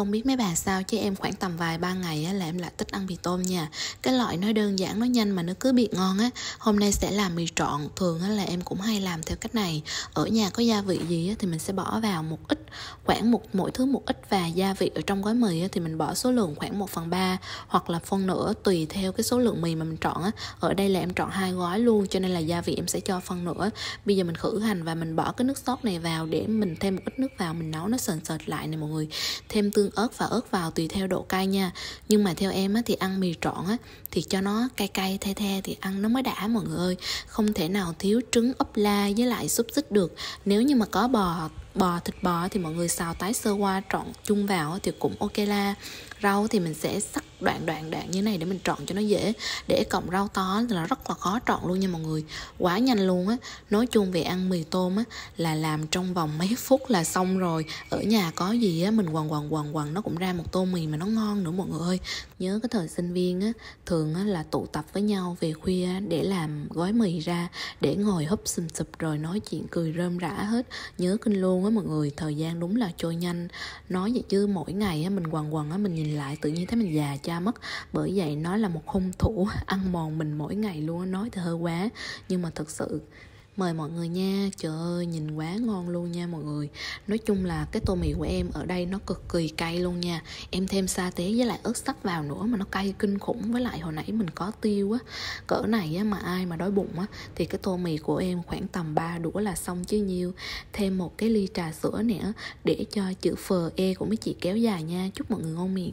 Không biết mấy bà sao chứ em khoảng tầm vài ba ngày á, là em lại thích ăn mì tôm nha Cái loại nó đơn giản, nó nhanh mà nó cứ bị ngon á Hôm nay sẽ làm mì trọn thường á, là em cũng hay làm theo cách này Ở nhà có gia vị gì á, thì mình sẽ bỏ vào một ít Khoảng một mỗi thứ một ít và gia vị ở trong gói mì á, thì mình bỏ số lượng khoảng 1 phần ba Hoặc là phân nửa tùy theo cái số lượng mì mà mình chọn á Ở đây là em chọn hai gói luôn cho nên là gia vị em sẽ cho phân nửa Bây giờ mình khử hành và mình bỏ cái nước sốt này vào để mình thêm một ít nước vào mình nấu nó sền sệt lại nè mọi người Thêm tương tương ớt và ớt vào tùy theo độ cay nha nhưng mà theo em á, thì ăn mì trọn á, thì cho nó cay cay the the thì ăn nó mới đã mọi người ơi không thể nào thiếu trứng ốp la với lại xúc xích được nếu như mà có bò bò thịt bò thì mọi người xào tái sơ qua trộn chung vào thì cũng ok la rau thì mình sẽ sắc đoạn đoạn đoạn như này để mình trộn cho nó dễ để cộng rau tó là rất là khó trộn luôn nha mọi người quá nhanh luôn á nói chung về ăn mì tôm á là làm trong vòng mấy phút là xong rồi ở nhà có gì á mình quần quần quần quần nó cũng ra một tô mì mà nó ngon nữa mọi người ơi nhớ cái thời sinh viên á thường á, là tụ tập với nhau về khuya để làm gói mì ra để ngồi húp xùm xụp rồi nói chuyện cười rơm rã hết nhớ kinh luôn á mọi người thời gian đúng là trôi nhanh nói vậy chứ mỗi ngày á mình quần quần á mình nhìn lại tự nhiên thấy mình già chứ cha mất bởi vậy nó là một hung thủ ăn mòn mình mỗi ngày luôn nói thì hơi quá nhưng mà thật sự mời mọi người nha trời ơi nhìn quá ngon luôn nha mọi người nói chung là cái tô mì của em ở đây nó cực kỳ cay luôn nha em thêm sa tế với lại ớt sắc vào nữa mà nó cay kinh khủng với lại hồi nãy mình có tiêu á cỡ này á mà ai mà đói bụng á thì cái tô mì của em khoảng tầm 3 đũa là xong chứ nhiêu thêm một cái ly trà sữa nữa để cho chữ phờ e của mấy chị kéo dài nha chúc mọi người ngon miệng